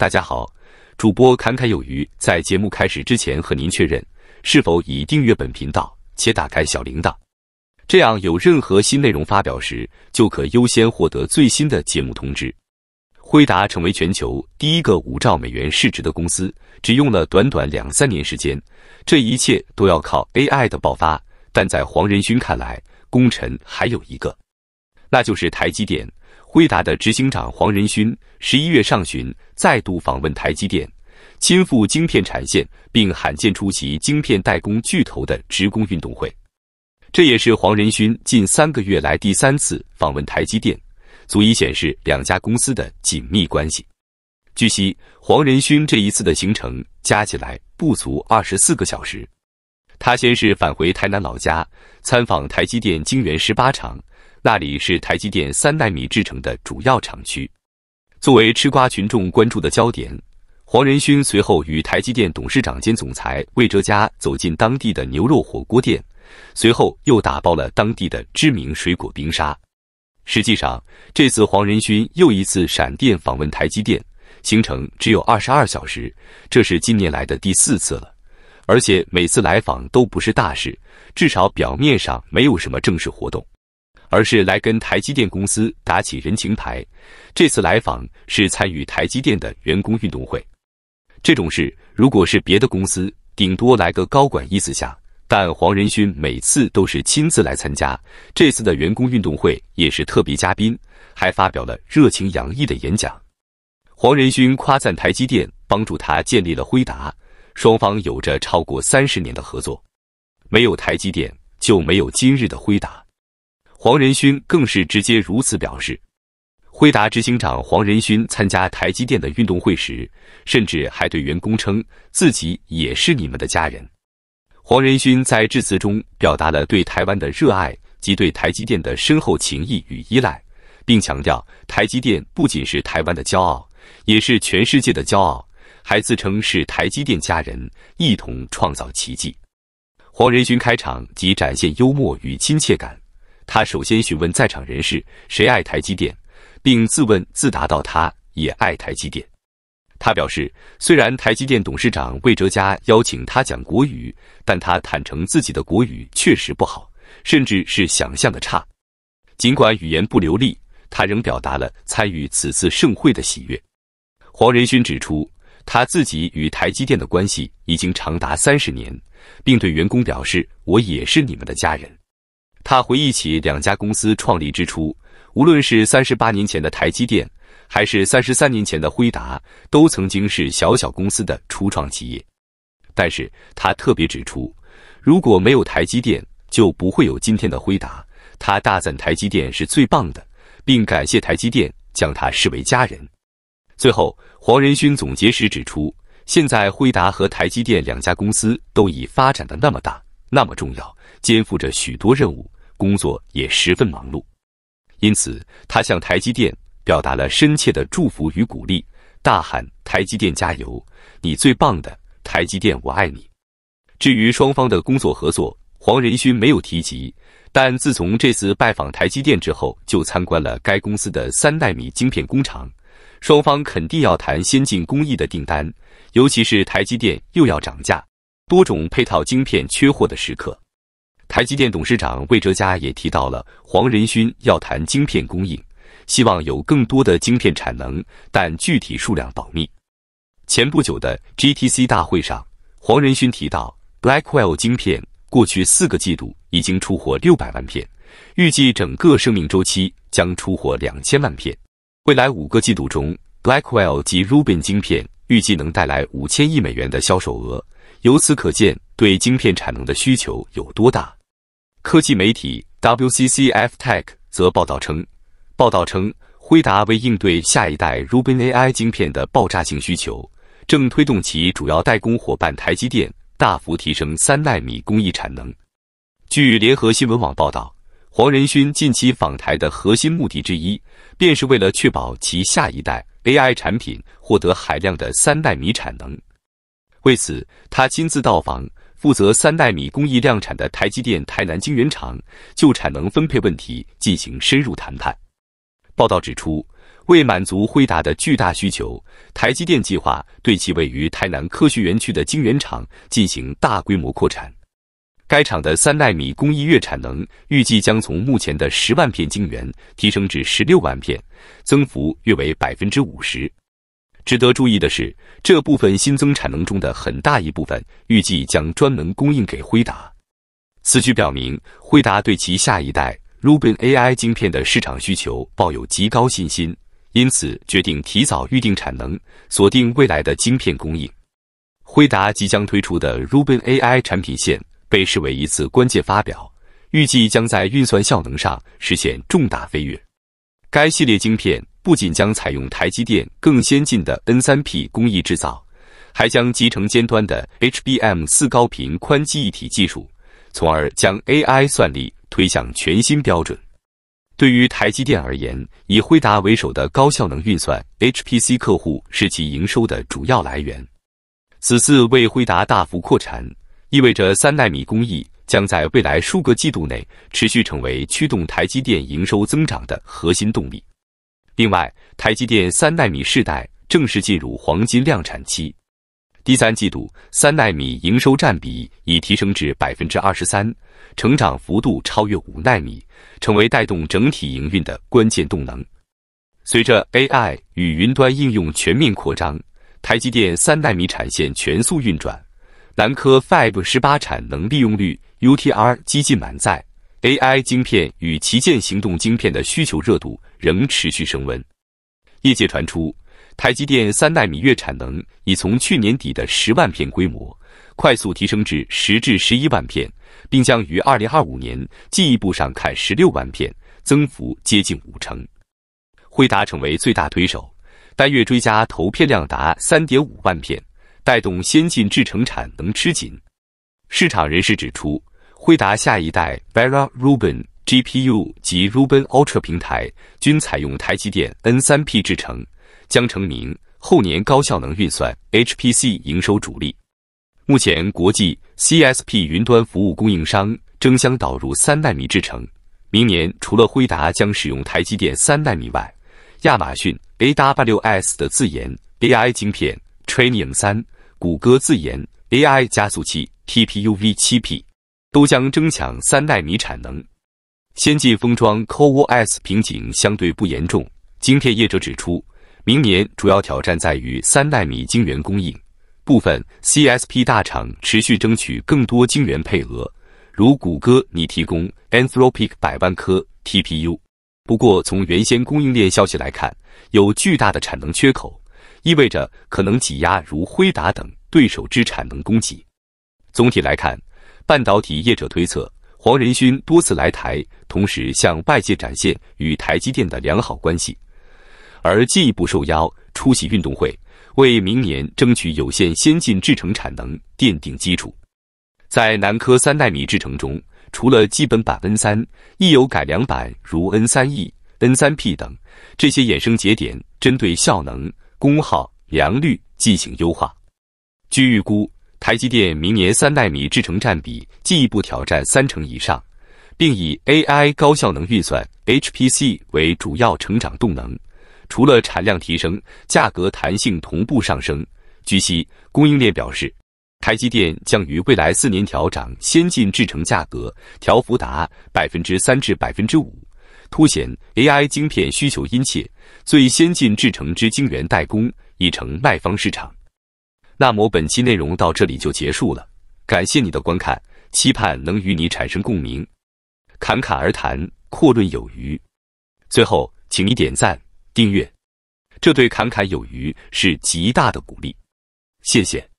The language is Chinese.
大家好，主播侃侃有余。在节目开始之前，和您确认是否已订阅本频道且打开小铃铛，这样有任何新内容发表时，就可优先获得最新的节目通知。辉达成为全球第一个五兆美元市值的公司，只用了短短两三年时间，这一切都要靠 AI 的爆发。但在黄仁勋看来，功臣还有一个，那就是台积电。辉达的执行长黄仁勋十一月上旬再度访问台积电，亲赴晶片产线，并罕见出席晶片代工巨头的职工运动会。这也是黄仁勋近三个月来第三次访问台积电，足以显示两家公司的紧密关系。据悉，黄仁勋这一次的行程加起来不足二十四个小时。他先是返回台南老家，参访台积电晶圆十八厂。那里是台积电三纳米制程的主要厂区，作为吃瓜群众关注的焦点，黄仁勋随后与台积电董事长兼总裁魏哲嘉走进当地的牛肉火锅店，随后又打包了当地的知名水果冰沙。实际上，这次黄仁勋又一次闪电访问台积电，行程只有二十二小时，这是今年来的第四次了，而且每次来访都不是大事，至少表面上没有什么正式活动。而是来跟台积电公司打起人情牌。这次来访是参与台积电的员工运动会。这种事如果是别的公司，顶多来个高管意思下，但黄仁勋每次都是亲自来参加。这次的员工运动会也是特别嘉宾，还发表了热情洋溢的演讲。黄仁勋夸赞台积电帮助他建立了辉达，双方有着超过三十年的合作。没有台积电，就没有今日的辉达。黄仁勋更是直接如此表示。辉达执行长黄仁勋参加台积电的运动会时，甚至还对员工称自己也是你们的家人。黄仁勋在致辞中表达了对台湾的热爱及对台积电的深厚情谊与依赖，并强调台积电不仅是台湾的骄傲，也是全世界的骄傲。还自称是台积电家人，一同创造奇迹。黄仁勋开场即展现幽默与亲切感。他首先询问在场人士谁爱台积电，并自问自答到他也爱台积电。他表示，虽然台积电董事长魏哲嘉邀请他讲国语，但他坦诚自己的国语确实不好，甚至是想象的差。尽管语言不流利，他仍表达了参与此次盛会的喜悦。黄仁勋指出，他自己与台积电的关系已经长达三十年，并对员工表示：“我也是你们的家人。”他回忆起两家公司创立之初，无论是三十八年前的台积电，还是三十三年前的辉达，都曾经是小小公司的初创企业。但是他特别指出，如果没有台积电，就不会有今天的辉达。他大赞台积电是最棒的，并感谢台积电将他视为家人。最后，黄仁勋总结时指出，现在辉达和台积电两家公司都已发展的那么大。那么重要，肩负着许多任务，工作也十分忙碌，因此他向台积电表达了深切的祝福与鼓励，大喊“台积电加油，你最棒的，台积电我爱你”。至于双方的工作合作，黄仁勋没有提及，但自从这次拜访台积电之后，就参观了该公司的三纳米晶片工厂，双方肯定要谈先进工艺的订单，尤其是台积电又要涨价。多种配套晶片缺货的时刻，台积电董事长魏哲嘉也提到了黄仁勋要谈晶片供应，希望有更多的晶片产能，但具体数量保密。前不久的 GTC 大会上，黄仁勋提到，Blackwell 晶片过去四个季度已经出货六百万片，预计整个生命周期将出货两千万片。未来五个季度中，Blackwell 及 Rubin 晶片预计能带来五千亿美元的销售额。由此可见，对晶片产能的需求有多大？科技媒体 WCCF Tech 则报道称，报道称，辉达为应对下一代 Rubin AI 晶片的爆炸性需求，正推动其主要代工伙伴台积电大幅提升三纳米工艺产能。据联合新闻网报道，黄仁勋近期访台的核心目的之一，便是为了确保其下一代 AI 产品获得海量的三纳米产能。为此，他亲自到访负责三纳米工艺量产的台积电台南晶圆厂，就产能分配问题进行深入谈判。报道指出，为满足辉达的巨大需求，台积电计划对其位于台南科学园区的晶圆厂进行大规模扩产。该厂的三纳米工艺月产能预计将从目前的十万片晶圆提升至十六万片，增幅约为百分之五十。值得注意的是，这部分新增产能中的很大一部分预计将专门供应给辉达。此举表明，辉达对其下一代 Rubin AI 晶片的市场需求抱有极高信心，因此决定提早预定产能，锁定未来的晶片供应。辉达即将推出的 Rubin AI 产品线被视为一次关键发表，预计将在运算效能上实现重大飞跃。该系列晶片不仅将采用台积电更先进的 N3P 工艺制造，还将集成尖端的 HBM 四高频宽记忆体技术，从而将 AI 算力推向全新标准。对于台积电而言，以辉达为首的高效能运算 HPC 客户是其营收的主要来源。此次为辉达大幅扩产，意味着三纳米工艺。将在未来数个季度内持续成为驱动台积电营收增长的核心动力。另外，台积电三纳米世代正式进入黄金量产期，第三季度三纳米营收占比已提升至百分之二十三，成长幅度超越五纳米，成为带动整体营运的关键动能。随着 AI 与云端应用全面扩张，台积电三纳米产线全速运转。南科 Fab 十八产能利用率 UTR 激进满载，AI 晶片与旗舰行动晶片的需求热度仍持续升温。业界传出，台积电三纳米月产能已从去年底的十万片规模，快速提升至十至十一万片，并将于二零二五年进一步上看十六万片，增幅接近五成。辉达成为最大推手，单月追加投片量达三点五万片。带动先进制程产能吃紧，市场人士指出，惠达下一代 Vera Ruben GPU 及 Ruben Ultra 平台均采用台积电 N3P 制程，将成名后年高效能运算 HPC 营收主力。目前，国际 CSP 云端服务供应商争相导入三纳米制程，明年除了辉达将使用台积电三纳米外，亚马逊 AWS 的自研 AI 晶片。Training 三，谷歌自研 AI 加速器 TPUv7P 都将争抢三纳米产能。先进封装 CoWoS 瓶颈相对不严重，晶片业者指出，明年主要挑战在于三纳米晶圆供应。部分 CSP 大厂持续争取更多晶圆配额，如谷歌拟提供 Anthropic 百万颗 TPU。不过，从原先供应链消息来看，有巨大的产能缺口。意味着可能挤压如辉达等对手之产能供给。总体来看，半导体业者推测，黄仁勋多次来台，同时向外界展现与台积电的良好关系，而进一步受邀出席运动会，为明年争取有限先进制程产能奠定基础。在南科三纳米制程中，除了基本版 N 三亦有改良版如 N 三 E、N 三 P 等，这些衍生节点针对效能。功耗良率进行优化，据预估，台积电明年三纳米制程占比进一步挑战三成以上，并以 AI 高效能运算 HPC 为主要成长动能。除了产量提升，价格弹性同步上升。据悉，供应链表示，台积电将于未来四年调涨先进制程价格，调幅达百分之三至百分之五。凸显 AI 晶片需求殷切，最先进制成之晶圆代工已成卖方市场。那么本期内容到这里就结束了，感谢你的观看，期盼能与你产生共鸣。侃侃而谈，阔论有余。最后，请你点赞、订阅，这对侃侃有余是极大的鼓励。谢谢。